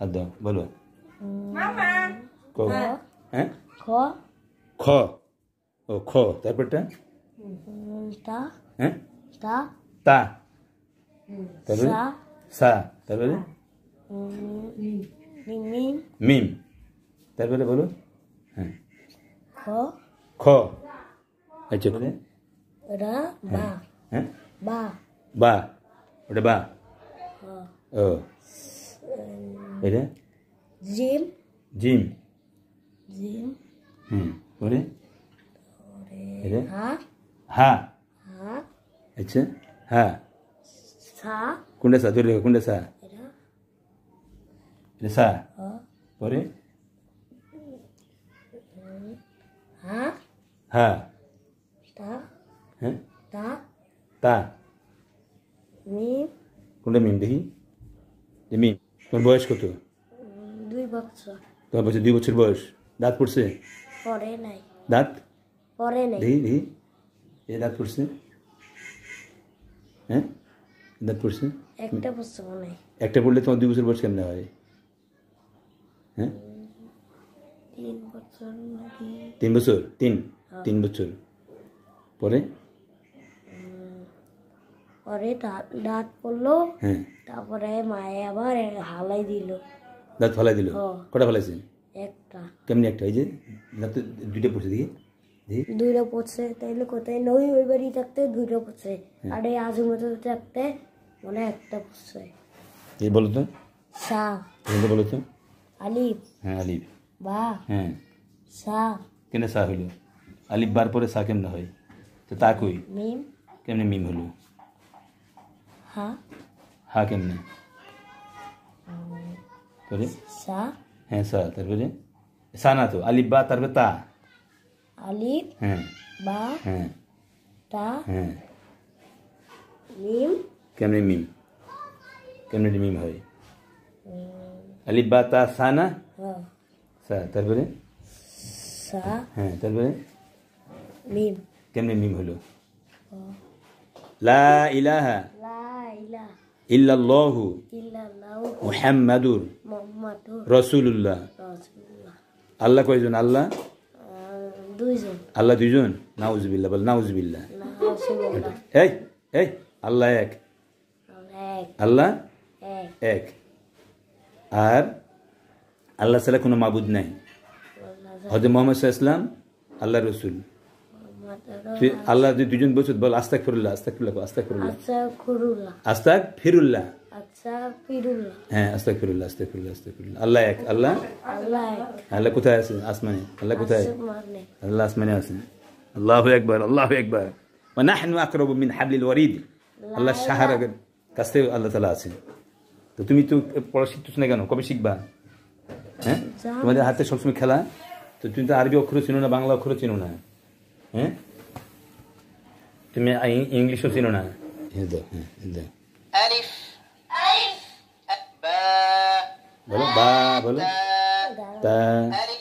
হাত দাও বলো হ্যাঁ খ ও খ তারপরটা হ্যাঁ তা তারপরে সা তারপরে মিম তারপরে বলো হ্যাঁ খ আচ্ছা বলে বা হ্যাঁ বা বা ওটা বা ও 그래? 짐. 짐. 짐. 응. 그래? 그래? 하. 하. 하. 그치? 하. 사. 군대사 들려 군대사. 그래사. 어. 그래? 하. 하. 다. 응? 예? 다. 다. 민. 군대 민대히. 민. তোমার বয়স কত দুই বছর তোমার বছর দুই বছর বয়স দাঁত পড়ছে পরে নাই দাঁত পরে নাই দেখি এ দাঁত পড়ছে হ্যাঁ দাঁত পড়ছে একটা পড়ছে মনে একটা পড়লে তোমার দুই বছর বয়স কেমনে হয় হ্যাঁ তিন বছর তিন হ্যাঁ। তিন বছর পরে পরে দাঁত পড়লো হ্যাঁ তারপরে মায়ে আবার হালাই দিল দাঁত ফালাই দিল কটা ফালাইছে একটা কেমনি একটা এই যে দাঁত দুইটা পড়ছে দিয়ে দুইটা পড়ছে তাইলে কোথায় নই ওই বাড়ি থাকতে দুইটা পড়ছে আর এই মতো থাকতে মনে একটা পড়ছে এই বলো তো সা বলো তো আলিফ হ্যাঁ আলিফ বা হ্যাঁ সা কেন সা হইল আলিফ বার পরে সা কেমনে হয় তো তা কই মিম কেমনে মিম হলো हा হাকের না তারপরে সা হ্যাঁ সা তারপরে সা না তো আলিফ বা তারপরে তা আলিফ হ্যাঁ বা হ্যাঁ তা হ্যাঁ মিম কেমনে মিম কেমনে মিম হয় আলিফ বা তা সা না সা তারপরে সা হ্যাঁ তারপরে মিম কেমনে মিম হলো লা ইলাহা ইল্লাল্লাহু মুহাম্মাদুর রসুল্লাহ আল্লাহ কয়জন আল্লাহ আল্লাহ দুইজন নাউজবিল্লা বল নাউজবিল্লা এই এই আল্লাহ এক আল্লাহ এক আর আল্লাহ সালা কোনো মাবুদ নাই হজরত মোহাম্মদ ইসলাম আল্লাহ রসুল তুই আল্লাহ যদি দুজন বসে বল আস্তাক ফিরুল্লাহ আস্তাক ফিরুল্লাহ আস্তাক ফিরুল্লাহ আস্তাক ফিরুল্লাহ হ্যাঁ আস্তাক ফিরুল্লাহ আস্তাক ফিরুল্লাহ আস্তাক ফিরুল্লাহ আল্লাহ এক আল্লাহ আল্লাহ কোথায় আছেন আসমানে আল্লাহ কোথায় আল্লাহ আসমানে আছেন আল্লাহ একবার আল্লাহ একবার ونحن أقرب من حبل الوريد আল্লাহ সাহারা কাছ থেকে আল্লাহ তালা আছেন তো তুমি তো পড়া শিখতেছ না কেন কবে শিখবা হ্যাঁ তোমাদের হাতে সবসময় খেলা তো তুমি তো আরবি অক্ষর চিনো না বাংলা অক্ষর চিনো না হ্যাঁ तो मैं इंग्लिश में सुनना है हम्म, बोलो बा बोलो ता